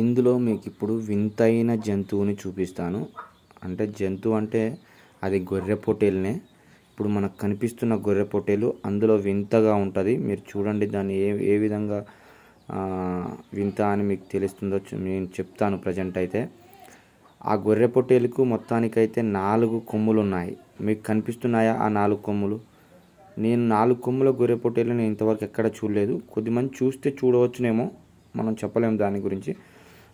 ఇందులో మీకు ఇప్పుడు వింతైన జంతువుని చూపిస్తాను అంటే జంతువు అంటే అది గొర్రె పొటేల్నే ఇప్పుడు మనకు కనిపిస్తున్న గొర్రె పొటేలు అందులో వింతగా ఉంటుంది మీరు చూడండి దాన్ని ఏ ఏ విధంగా వింత అని మీకు తెలుస్తుందో నేను చెప్తాను ప్రజెంట్ అయితే ఆ గొర్రె పొట్టేలకు మొత్తానికైతే నాలుగు కొమ్ములు ఉన్నాయి మీకు కనిపిస్తున్నాయా ఆ నాలుగు కొమ్ములు నేను నాలుగు కొమ్ముల గొర్రె పొట్టేలు నేను ఇంతవరకు ఎక్కడ చూడలేదు కొద్దిమంది చూస్తే చూడవచ్చునేమో మనం చెప్పలేము దాని గురించి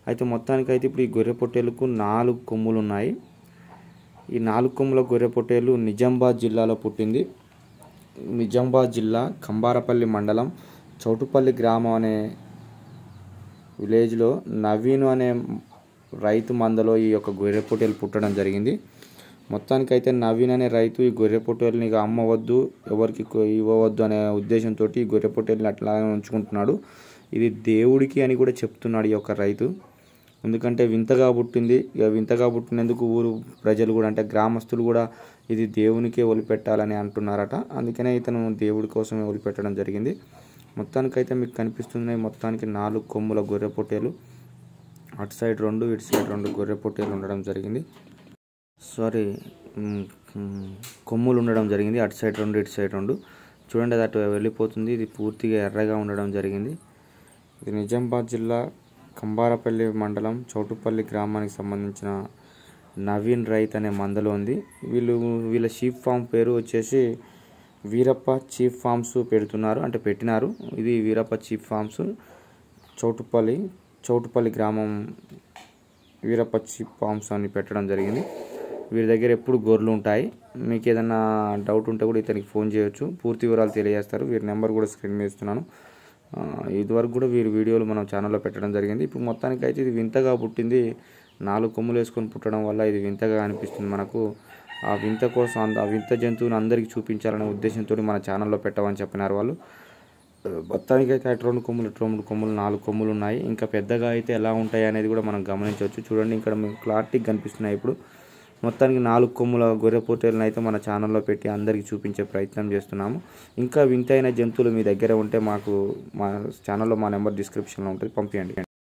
అయితే మొత్తానికైతే ఇప్పుడు ఈ గొర్రె పొట్టేలకు నాలుగు కొమ్ములు ఉన్నాయి ఈ నాలుగు కొమ్ముల గొర్రె పొట్టేలు నిజామాబాద్ జిల్లాలో పుట్టింది నిజామాబాద్ జిల్లా కంబారపల్లి మండలం చౌటుపల్లి గ్రామం అనే విలేజ్లో నవీన్ అనే రైతు మందలో ఈ యొక్క గొర్రె పొట్టేలు పుట్టడం జరిగింది మొత్తానికైతే నవీన్ అనే రైతు ఈ గొర్రె పొట్టేలుని అమ్మవద్దు ఎవరికి ఇవ్వవద్దు అనే ఉద్దేశంతో ఈ గొర్రె పొట్టేలుని అట్లా ఉంచుకుంటున్నాడు ఇది దేవుడికి అని కూడా చెప్తున్నాడు ఈ యొక్క రైతు ఎందుకంటే వింతగా పుట్టింది ఇక వింతగా పుట్టినందుకు ఊరు ప్రజలు కూడా అంటే గ్రామస్తులు కూడా ఇది దేవునికే ఒలిపెట్టాలని అంటున్నారట అందుకనే ఇతను దేవుడి కోసమే ఒలిపెట్టడం జరిగింది మొత్తానికైతే మీకు కనిపిస్తున్నాయి మొత్తానికి నాలుగు కొమ్ముల గొర్రె పొట్టేలు అటు సైడ్ రెండు ఇటు సైడ్ రెండు గొర్రె పొట్టేలు ఉండడం జరిగింది సారీ కొమ్ములు ఉండడం జరిగింది అటు సైడ్ రెండు ఇటు సైడ్ రెండు చూడండి అది అటు వెళ్ళిపోతుంది ఇది పూర్తిగా ఎర్రగా ఉండడం జరిగింది ఇది నిజామాబాద్ జిల్లా కంబారపల్లి మండలం చౌటుపల్లి గ్రామానికి సంబంధించిన నవీన్ రైత్ అనే మందలో ఉంది వీళ్ళు వీళ్ళ షీప్ ఫామ్ పేరు వచ్చేసి వీరప్ప చీఫ్ ఫామ్స్ పెడుతున్నారు అంటే పెట్టినారు ఇది వీరప్ప చీఫ్ ఫామ్స్ చౌటుపల్లి చౌటుపల్లి గ్రామం వీరప్ప చీఫ్ ఫామ్స్ అని పెట్టడం జరిగింది వీరి దగ్గర ఎప్పుడు గొర్రెలు ఉంటాయి మీకు ఏదైనా డౌట్ ఉంటే కూడా ఇతనికి ఫోన్ చేయొచ్చు పూర్తి వివరాలు తెలియజేస్తారు వీరి నెంబర్ కూడా స్క్రీన్ మీద ఇస్తున్నాను ఇదివరకు కూడా వీరి వీడియోలు మనం ఛానల్లో పెట్టడం జరిగింది ఇప్పుడు మొత్తానికి అయితే ఇది వింతగా పుట్టింది నాలుగు కొమ్ములు వేసుకొని పుట్టడం వల్ల ఇది వింతగా అనిపిస్తుంది మనకు ఆ వింత కోసం ఆ వింత జంతువుని అందరికీ చూపించాలనే ఉద్దేశంతో మన ఛానల్లో పెట్టమని చెప్పినారు వాళ్ళు మొత్తానికి అయితే అటు రెండు కొమ్ములు ఇటు రెండు కొమ్ములు నాలుగు కొమ్ములు ఉన్నాయి ఇంకా పెద్దగా అయితే ఎలా ఉంటాయి అనేది కూడా మనం గమనించవచ్చు చూడండి ఇక్కడ మీకు క్లారిటీ కనిపిస్తున్నాయి ఇప్పుడు మొత్తానికి నాలుగు కొమ్ముల గొర్రె పోటీలను అయితే మన ఛానల్లో పెట్టి అందరికీ చూపించే ప్రయత్నం చేస్తున్నాము ఇంకా వింతైన జంతువులు మీ దగ్గర ఉంటే మాకు మా ఛానల్లో మా నెంబర్ డిస్క్రిప్షన్లో ఉంటుంది పంపించండి